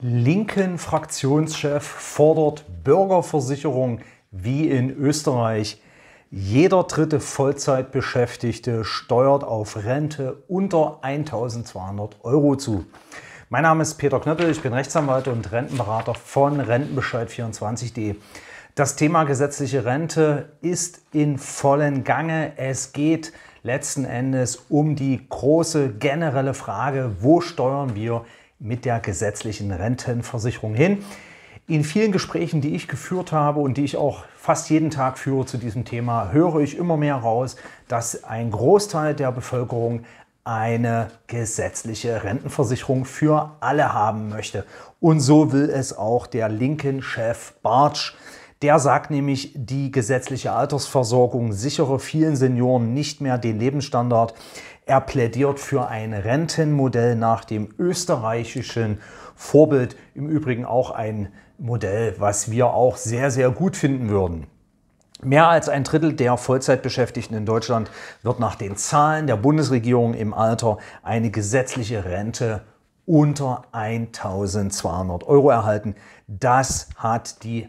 linken Fraktionschef fordert Bürgerversicherung wie in Österreich. Jeder dritte Vollzeitbeschäftigte steuert auf Rente unter 1200 Euro zu. Mein Name ist Peter Knöppel, ich bin Rechtsanwalt und Rentenberater von Rentenbescheid24.de. Das Thema gesetzliche Rente ist in vollen Gange. Es geht letzten Endes um die große generelle Frage, wo steuern wir mit der gesetzlichen Rentenversicherung hin. In vielen Gesprächen, die ich geführt habe und die ich auch fast jeden Tag führe zu diesem Thema, höre ich immer mehr raus, dass ein Großteil der Bevölkerung eine gesetzliche Rentenversicherung für alle haben möchte. Und so will es auch der linken Chef Bartsch. Der sagt nämlich, die gesetzliche Altersversorgung sichere vielen Senioren nicht mehr den Lebensstandard. Er plädiert für ein Rentenmodell nach dem österreichischen Vorbild. Im Übrigen auch ein Modell, was wir auch sehr, sehr gut finden würden. Mehr als ein Drittel der Vollzeitbeschäftigten in Deutschland wird nach den Zahlen der Bundesregierung im Alter eine gesetzliche Rente unter 1200 Euro erhalten. Das hat die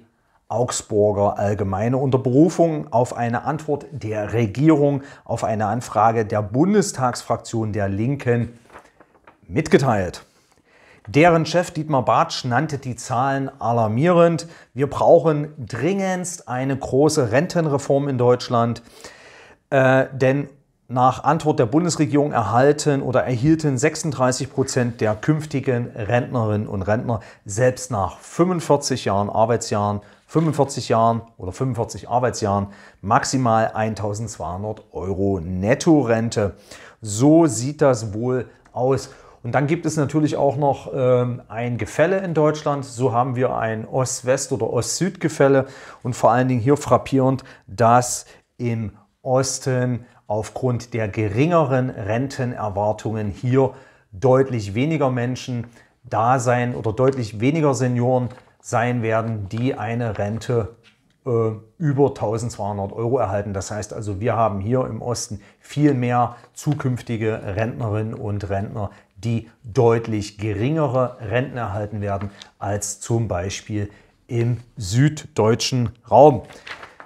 Augsburger Allgemeine unter Berufung auf eine Antwort der Regierung auf eine Anfrage der Bundestagsfraktion der Linken mitgeteilt. Deren Chef Dietmar Bartsch nannte die Zahlen alarmierend. Wir brauchen dringendst eine große Rentenreform in Deutschland, äh, denn nach Antwort der Bundesregierung erhalten oder erhielten 36 Prozent der künftigen Rentnerinnen und Rentner selbst nach 45 Jahren Arbeitsjahren 45 Jahren oder 45 Arbeitsjahren maximal 1200 Euro Nettorente. So sieht das wohl aus. Und dann gibt es natürlich auch noch ähm, ein Gefälle in Deutschland. So haben wir ein Ost-West- oder Ost-Süd-Gefälle und vor allen Dingen hier frappierend, dass im Osten aufgrund der geringeren Rentenerwartungen hier deutlich weniger Menschen da sein oder deutlich weniger Senioren sein werden, die eine Rente äh, über 1200 Euro erhalten. Das heißt also, wir haben hier im Osten viel mehr zukünftige Rentnerinnen und Rentner, die deutlich geringere Renten erhalten werden als zum Beispiel im süddeutschen Raum.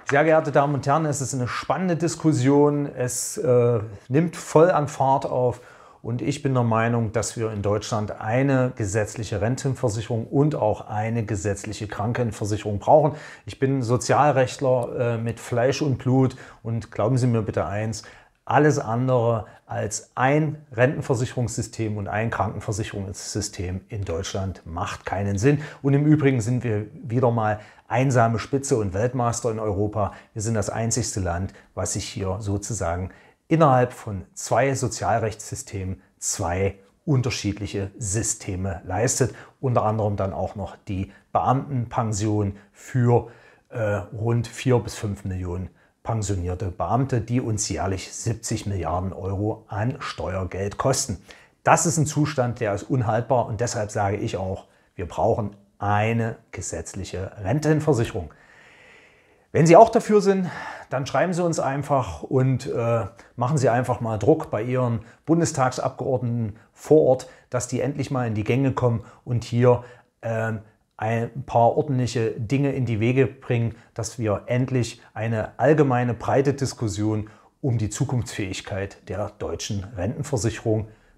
Sehr geehrte Damen und Herren, es ist eine spannende Diskussion. Es äh, nimmt voll an Fahrt auf. Und ich bin der Meinung, dass wir in Deutschland eine gesetzliche Rentenversicherung und auch eine gesetzliche Krankenversicherung brauchen. Ich bin Sozialrechtler äh, mit Fleisch und Blut und glauben Sie mir bitte eins, alles andere als ein Rentenversicherungssystem und ein Krankenversicherungssystem in Deutschland macht keinen Sinn. Und im Übrigen sind wir wieder mal einsame Spitze und Weltmeister in Europa. Wir sind das einzigste Land, was sich hier sozusagen innerhalb von zwei Sozialrechtssystemen zwei unterschiedliche Systeme leistet, unter anderem dann auch noch die Beamtenpension für äh, rund vier bis fünf Millionen pensionierte Beamte, die uns jährlich 70 Milliarden Euro an Steuergeld kosten. Das ist ein Zustand, der ist unhaltbar und deshalb sage ich auch, wir brauchen eine gesetzliche Rentenversicherung. Wenn Sie auch dafür sind, dann schreiben Sie uns einfach und äh, machen Sie einfach mal Druck bei Ihren Bundestagsabgeordneten vor Ort, dass die endlich mal in die Gänge kommen und hier äh, ein paar ordentliche Dinge in die Wege bringen, dass wir endlich eine allgemeine breite Diskussion um die Zukunftsfähigkeit der deutschen Rentenversicherung